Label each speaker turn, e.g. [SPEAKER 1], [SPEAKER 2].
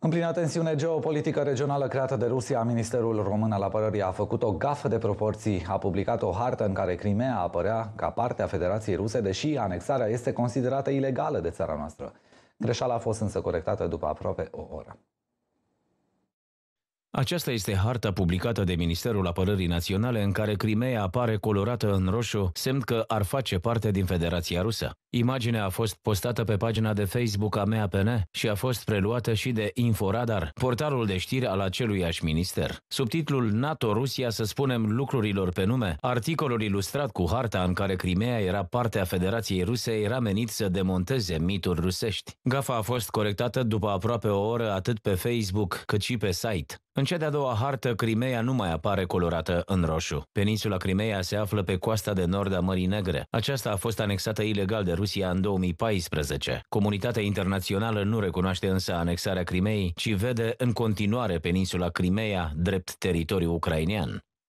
[SPEAKER 1] În plină tensiune geopolitică regională creată de Rusia, Ministerul Român al Apărării a făcut o gafă de proporții. A publicat o hartă în care Crimea apărea ca parte a Federației Ruse, deși anexarea este considerată ilegală de țara noastră. Greșeala a fost însă corectată după aproape o oră.
[SPEAKER 2] Aceasta este harta publicată de Ministerul Apărării Naționale în care Crimea apare colorată în roșu, semn că ar face parte din Federația Rusă. Imaginea a fost postată pe pagina de Facebook a mea PN și a fost preluată și de Inforadar, portalul de știri al aceluiași minister. Subtitlul NATO-Rusia să spunem lucrurilor pe nume, articolul ilustrat cu harta în care Crimea era parte a Federației Ruse era menit să demonteze mituri rusești. Gafa a fost corectată după aproape o oră atât pe Facebook cât și pe site. În cea de-a doua hartă, Crimea nu mai apare colorată în roșu. Peninsula Crimea se află pe coasta de nord a Mării Negre. Aceasta a fost anexată ilegal de Rusia în 2014. Comunitatea internațională nu recunoaște însă anexarea Crimeei, ci vede în continuare peninsula Crimea drept teritoriu ucrainean.